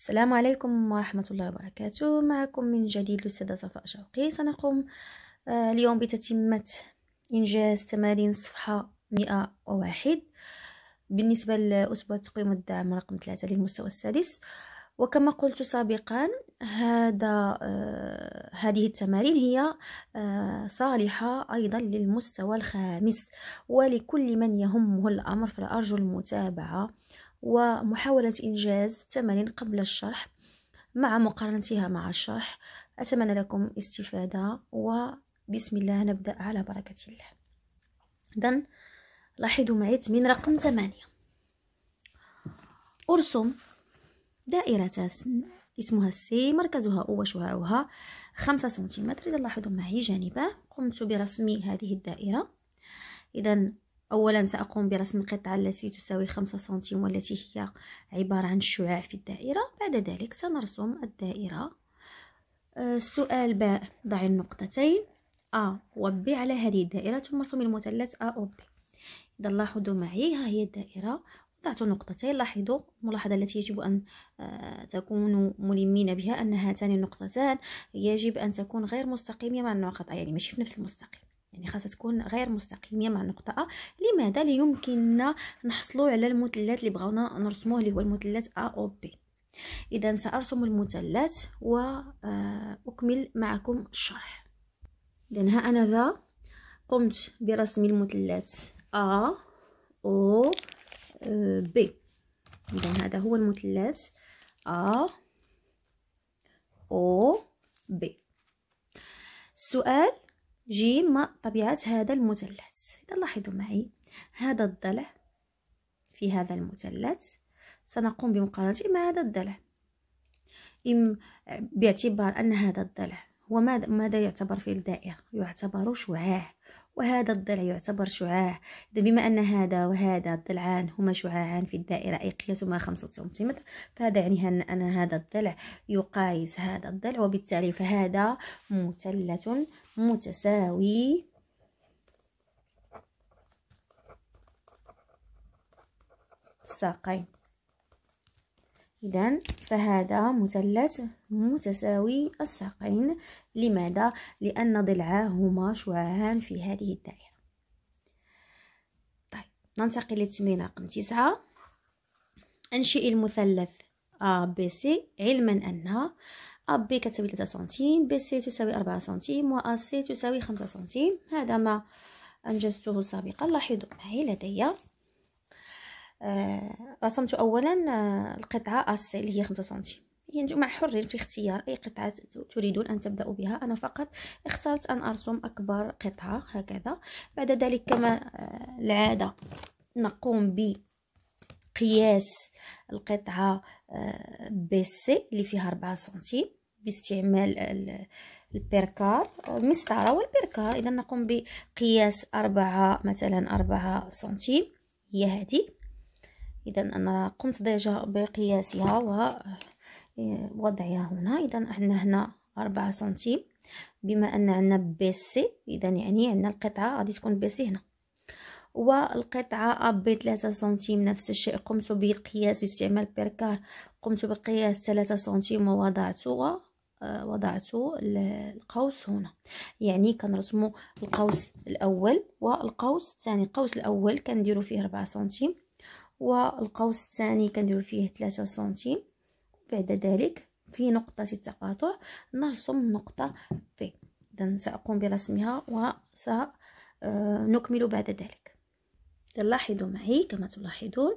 السلام عليكم ورحمة الله وبركاته معكم من جديد الأستاذة صفاء شوقي سنقوم آه، اليوم بتتمة إنجاز تمارين صفحة 101 بالنسبة لأسبوع تقييم الدعم رقم 3 للمستوى السادس وكما قلت سابقا هذا آه هذه التمارين هي آه صالحة أيضا للمستوى الخامس ولكل من يهمه الأمر فأرجو المتابعة ومحاولة إنجاز التمارين قبل الشرح مع مقارنتها مع الشرح أتمنى لكم استفادة وبسم الله نبدأ على بركة الله إذن لاحظوا معي من رقم ثمانية أرسم دائرة اسمها سي مركزها أو وشعاعها خمسة سنتيمتر إذا لاحظوا معي جانبه قمت برسم هذه الدائرة إذا أولا سأقوم برسم القطعة التي تساوي خمسة سنتيم والتي هي عبارة عن الشعاع في الدائرة بعد ذلك سنرسم الدائرة أه، السؤال ب ضع النقطتين أ ب على هذه الدائرة ثم ارسم المثلث أ ب إذا لاحظوا معي ها هي الدائرة وضعت نقطتين لاحظوا الملاحظة التي يجب أن تكونوا ملمين بها أن هاتان النقطتان يجب أن تكون غير مستقيمة مع النقطة يعني ماشي في نفس المستقيم يعني خاصها تكون غير مستقيمه مع نقطه ا لماذا ليمكننا نحصلوا على المثلث اللي بغاونا نرسموه اللي هو المثلث ا او بي اذا سارسم المثلث واكمل آه، معكم الشرح اذا ها انا ذا قمت برسم المثلث ا او آه، بي اذا هذا هو المثلث ا او بي السؤال جيم طبيعة هذا المثلث إذا لاحظوا معي هذا الضلع في هذا المثلث سنقوم بمقارنته مع هذا الضلع إم باعتبار أن هذا الضلع هو ماذا يعتبر في الدائرة يعتبر شعاع وهذا الضلع يعتبر شعاع إذا بما أن هذا وهذا الضلعان هما شعاعان في الدائرة أي قياسهما خمسة سنتيمتر فهذا يعني أن هذا الضلع يقايس هذا الضلع وبالتالي فهذا مثلث متساوي الساقين إذا فهذا مثلث متساوي الساقين لماذا؟ لأن ضلعاه هما شعاعان في هذه الدائرة طيب ننتقل للتمرين رقم تسعة أنشئ المثلث ABC علما أن AB كتساوي 3 سنتيم BC تساوي 4 سنتيم و AC تساوي 5 سنتيم هذا ما أنجزته سابقا لاحظوا معي لدي آه، رسمت اولا آه، القطعه اس اللي هي 5 سنتيم يعني مع حرين في اختيار اي قطعه تريدون ان تبداوا بها انا فقط اخترت ان ارسم اكبر قطعه هكذا بعد ذلك كما آه، العاده نقوم بقياس القطعه بي سي اللي فيها 4 سنتيم باستعمال البيركار المسطره والبيركار اذا نقوم بقياس أربعة مثلا 4 سنتيم هي هذه اذا انا قمت ديجا بقياسها ووضعها آه، هنا اذا عندنا هنا 4 سنتيم بما ان عندنا بي سي اذا يعني عندنا القطعه غادي تكون بي سي هنا والقطعة أبي 3 سنتيم نفس الشيء قمت بالقياس باستعمال بيركار قمت بقياس 3 سنتيم ووضعته آه، وضعت القوس هنا يعني كنرسمو القوس الأول والقوس الثاني القوس الأول كنديرو فيه 4 سنتيم والقوس الثاني كنديرو فيه ثلاثة سنتيم بعد ذلك في نقطة التقاطع نرسم نقطة في اذا سأقوم برسمها وسنكمل آه، بعد ذلك تلاحظوا معي كما تلاحظون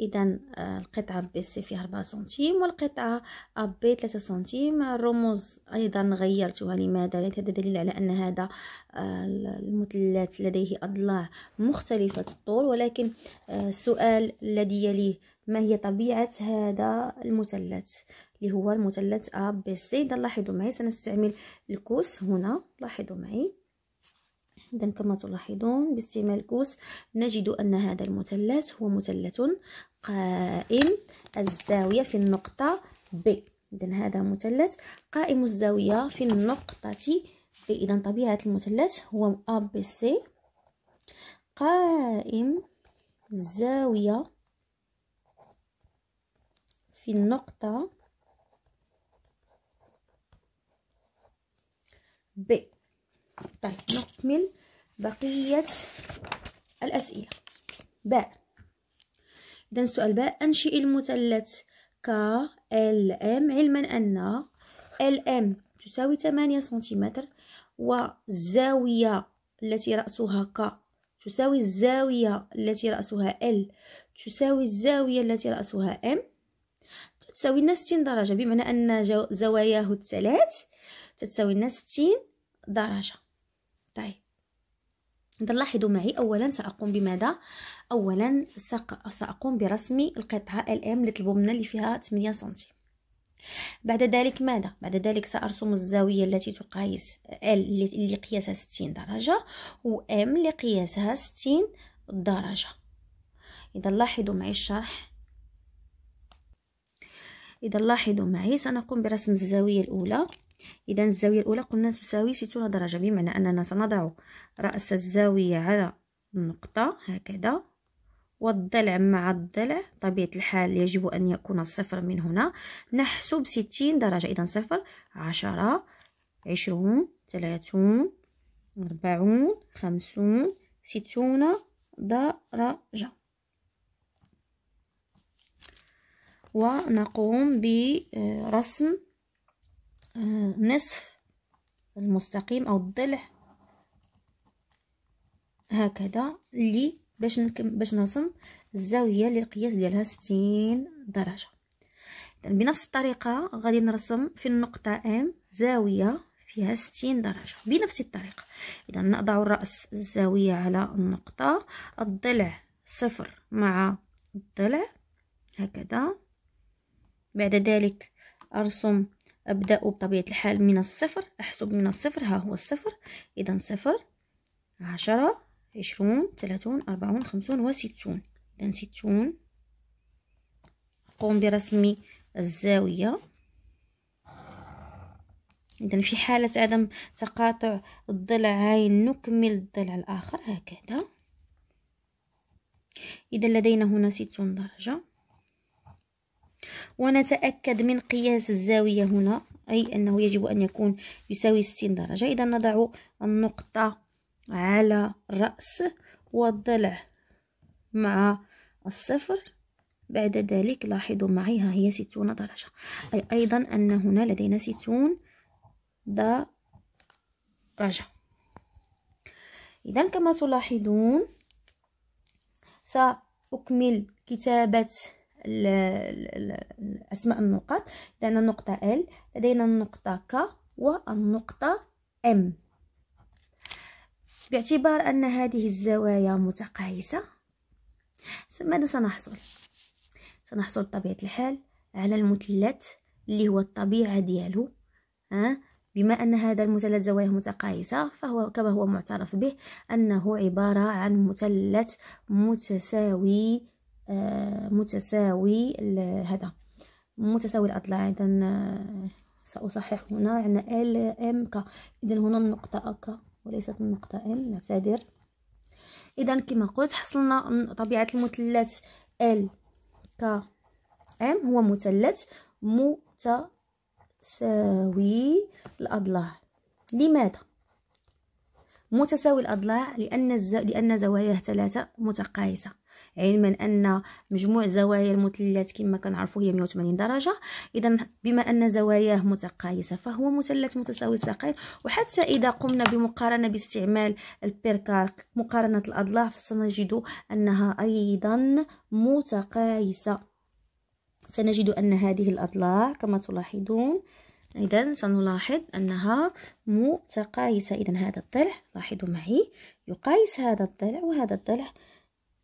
اذا آه، القطعه بي سي فيها 4 سنتيم والقطعه ا بي 3 سنتيم الرموز ايضا غيرتها لماذا لان هذا دليل على ان هذا آه، المثلث لديه اضلاع مختلفه الطول ولكن آه، السؤال الذي يليه ما هي طبيعه هذا المثلث اللي هو المثلث ا بي سي اذا لاحظوا معي سنستعمل الكوس هنا لاحظوا معي إذا كما تلاحظون باستعمال قوس نجد أن هذا المثلث هو مثلث قائم الزاوية في النقطة ب إذا هذا مثلث قائم الزاوية في النقطة ب إذا طبيعة المثلث هو ا سي قائم الزاوية في النقطة ب طيب نكمل بقية الأسئلة باء إذا سؤال باء أنشئ المثلث ك ال ام علما أن ال ام تساوي 8 سنتيمتر والزاوية التي رأسها ك تساوي الزاوية التي رأسها ال تساوي الزاوية التي رأسها ام تساوي لنا 60 درجة بمعنى أن زواياه الثلاث تتساوي لنا 60 درجة طيب إذا لاحظوا معي أولا سأقوم بماذا؟ أولا سأقوم برسم القطعة الأم اللي طلبوا منا اللي فيها 8 سنتيم بعد ذلك ماذا بعد ذلك سارسم الزاويه التي تقايس ال اللي قياسها 60 درجه و ام اللي قياسها 60 درجه اذا لاحظوا معي الشرح اذا لاحظوا معي سنقوم برسم الزاويه الاولى إذا الزاوية الأولى قلنا تساوي ستون درجة بمعنى أننا سنضع رأس الزاوية على النقطة هكذا والضلع مع الضلع طبيعة الحال يجب أن يكون الصفر من هنا نحسب ستين درجة إذا صفر عشرة عشرون ثلاثون أربعون خمسون ستون درجة ونقوم برسم نصف المستقيم او الضلع هكذا لي باش باش نرسم الزاويه اللي القياس ديالها 60 درجه يعني بنفس الطريقه غادي نرسم في النقطه ام زاويه فيها 60 درجه بنفس الطريقه اذا نضع الراس الزاويه على النقطه الضلع صفر مع الضلع هكذا بعد ذلك ارسم أبدأ بطبيعة الحال من الصفر أحسب من الصفر ها هو الصفر إذا صفر عشرة عشرون ثلاثون أربعون خمسون وستون إذا ستون أقوم برسم الزاوية إذا في حالة عدم تقاطع الضلعين نكمل الضلع الآخر هكذا إذا لدينا هنا ستون درجة ونتأكد من قياس الزاوية هنا أي أنه يجب أن يكون يساوي 60 درجة إذا نضع النقطة على الرأس والضلع مع الصفر بعد ذلك لاحظوا معي ها هي 60 درجة أي أيضا أن هنا لدينا 60 درجة إذا كما تلاحظون سأكمل كتابة أسماء النقط لدينا النقطة ال لدينا النقطة ك والنقطة ام باعتبار أن هذه الزوايا متقايسة ماذا سنحصل؟ سنحصل بطبيعة الحال على المثلث اللي هو الطبيعة ديالو ها بما أن هذا المثلث زواياه متقايسة فهو كما هو معترف به أنه عبارة عن مثلث متساوي آه، متساوي هذا متساوي الاضلاع اذا آه، ساصحح هنا عندنا ال ام ك اذا هنا النقطه ك وليست النقطه ام نعتذر اذا كما قلت حصلنا طبيعه المثلث ال ك ام هو مثلث متساوي الاضلاع لماذا متساوي الاضلاع لان الز... لان زواياه ثلاثه متقايسه علما ان مجموع زوايا المثلث كما كنعرفوا هي 180 درجه اذا بما ان زواياه متقايسه فهو مثلث متساوي الساقين وحتى اذا قمنا بمقارنه باستعمال البيركار مقارنه الاضلاع فسنجد انها ايضا متقايسه سنجد ان هذه الاضلاع كما تلاحظون اذا سنلاحظ انها متقايسه اذا هذا الضلع لاحظوا معي يقايس هذا الضلع وهذا الضلع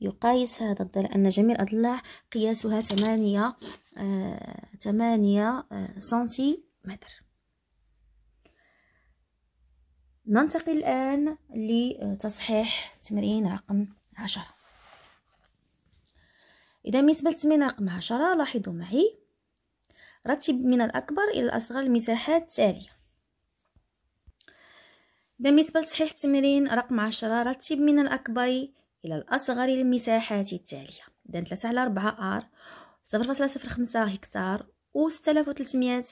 يقايس هذا الضلع أن جميع الأضلاع قياسها ثمانية آه، ثمانية آه، سنتيمتر ننتقل الآن لتصحيح تمرين رقم عشرة إذا بالنسبة لتمرين رقم عشرة لاحظوا معي رتب من الأكبر إلى الأصغر المساحات التالية إذا بالنسبة لتصحيح تمرين رقم عشرة رتب من الأكبر إلى الأصغر المساحات التالية إذا 3 على 4 آر 0.05 هكتار و 6300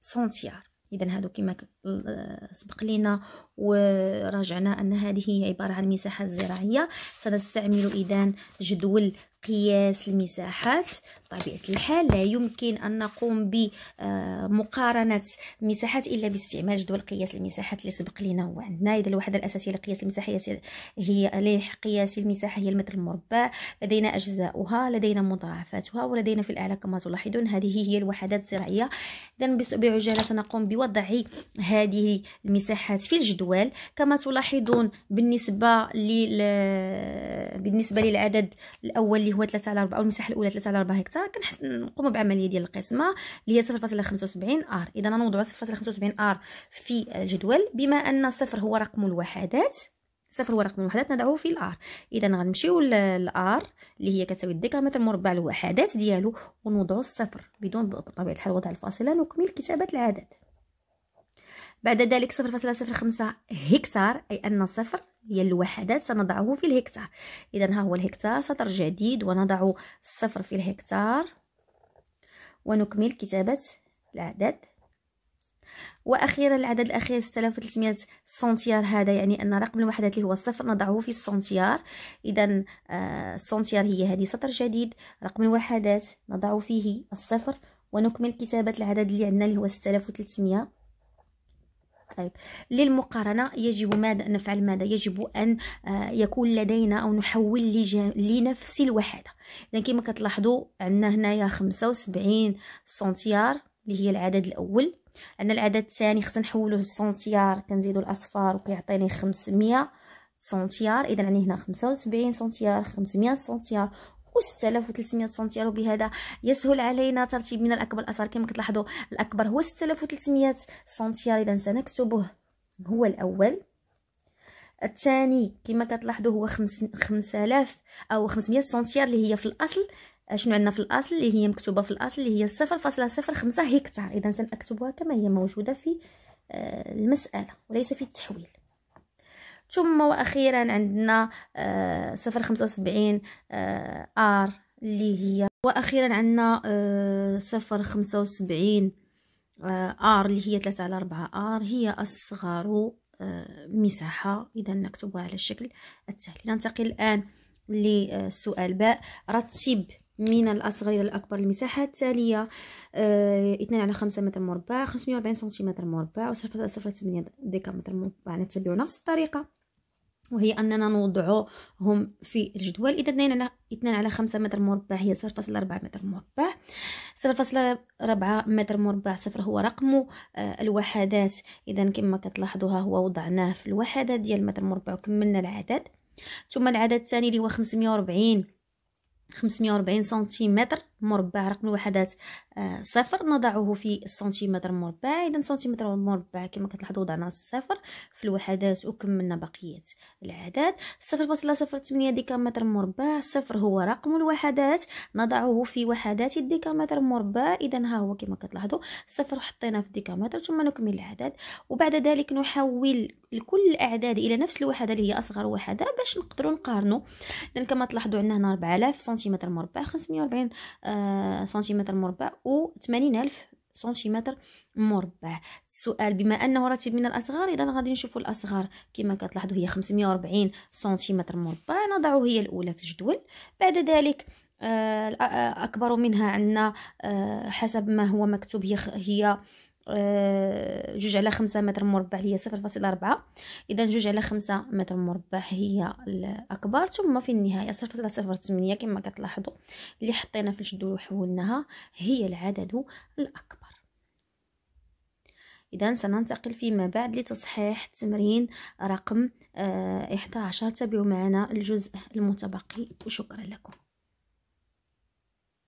سنتيار اذا هادو كما آه، سبق لنا وراجعنا ان هذه هي عباره عن مساحه زراعيه سنستعمل اذا جدول قياس المساحات بطبيعة الحال لا يمكن أن نقوم بمقارنة مساحات إلا باستعمال جدول قياس المساحات اللي سبق لنا هو عندنا إذا الوحدة الأساسية لقياس المساحة هي قياس المساحة هي المتر المربع لدينا أجزاؤها لدينا مضاعفاتها ولدينا في الأعلى كما تلاحظون هذه هي الوحدات الزراعية إذا بعجالة سنقوم بوضع هذه المساحات في الجدول كما تلاحظون بالنسبة لل... بالنسبة للعدد الأول اللي هو 3 على 4 او المساحه الاولى 3 على 4 هكتار كنحس نقوم بعمليه ديال القسمه اللي هي 0.75 ار اذا نوضع 0.75 ار في الجدول بما ان صفر هو رقم الوحدات صفر هو رقم الوحدات نضعه في الار اذا غنمشيو للار اللي هي كتساوي الديكامتر مربع الوحدات ديالو ونوضعو الصفر بدون بطبيعه الحال وضع الفاصله نكمل كتابه العدد بعد ذلك 0.05 هكتار أي أن صفر هي الوحدات سنضعه في الهكتار إذا ها هو الهكتار سطر جديد ونضع صفر في الهكتار ونكمل كتابة العدد واخيرا العدد الاخير 6300 سنتيار هذا يعني ان رقم الوحدات اللي هو الصفر نضعه في السنتيار اذا آه، السنتيار هي هذه سطر جديد رقم الوحدات نضع فيه الصفر ونكمل كتابه العدد اللي عندنا اللي هو 6300 طيب للمقارنة يجب ماذا نفعل ماذا يجب أن آه، يكون لدينا أو نحول لنفس الوحدة إذا كما كتلاحظوا عندنا هنايا 75 سنتيار اللي هي العدد الأول عندنا العدد الثاني خصنا نحولوه للسنتيار كنزيدو الأصفار وكيعطيني 500 سنتيار اذا عندي هنا 75 سنتيار 500 سنتيار و6300 سنتيرو بهذا يسهل علينا ترتيب من الاكبر الاثار كما كتلاحظوا الاكبر هو 6300 سنتيرو اذا سنكتبه هو الاول الثاني كما كتلاحظوا هو 5000 او 500 سنتير اللي هي في الاصل شنو عندنا في الاصل اللي هي مكتوبه في الاصل اللي هي 0.05 هكتار اذا سنكتبها كما هي موجوده في آه، المساله وليس في التحويل ثم واخيرا عندنا آه، صفر خمسة وسبعين آه، ار اللي هي واخيرا عندنا آه، صفر خمسة وسبعين ار اللي هي ثلاثة على أربعة ار هي اصغر مساحة اذا نكتبها على الشكل التالي ننتقل الان لسؤال باء رتب من الأصغر إلى الأكبر المساحة التالية اثنان على خمسة متر مربع خمسمية وربعين سنتيمتر مربع وصفر صفر ثمانية ديكا متر مربع نتبعو نفس الطريقة وهي أننا نوضعهم في الجدول إذا 2 على 2 على 5 متر مربع هي 0.4 متر مربع 0.4 متر مربع صفر هو رقم آه، الوحدات إذا كما كتلاحظوها هو وضعناه في الوحدات ديال متر مربع وكملنا العدد ثم العدد الثاني اللي هو 540 540 سنتيمتر مربع رقم الوحدات آه، صفر نضعه في السنتيمتر مربع اذا سنتيمتر مربع كما كتلاحظوا وضعنا صفر في الوحدات وكملنا بقيه الاعداد صفر فاصله صفر ديكامتر مربع صفر هو رقم الوحدات نضعه في وحدات الديكامتر مربع اذا ها هو كما كتلاحظوا صفر حطينا في الديكامتر ثم نكمل الاعداد وبعد ذلك نحول لكل الاعداد الى نفس الوحده اللي هي اصغر وحده باش نقدروا نقارنوا اذا كما تلاحظوا عندنا هنا 4000 سنتيمتر مربع 540 آه، سنتيمتر مربع و 80000 سنتيمتر مربع السؤال بما انه راتب من الاصغر اذا غادي نشوفوا الاصغر كما كتلاحظوا هي 540 سنتيمتر مربع نضعه هي الاولى في الجدول بعد ذلك آه، آه، اكبر منها عندنا حسب ما هو مكتوب هي هي آه، جوج على خمسة متر مربع هي صفر فاصلة ربعة إذا جوج على خمسة متر مربع هي الأكبر ثم في النهاية صفر فاصلة صفر تمنية كما كتلاحظوا اللي حطينا في الجدول وحولناها هي العدد الأكبر إذا سننتقل فيما بعد لتصحيح تمرين رقم 11 آه، تابعوا معنا الجزء المتبقي وشكرا لكم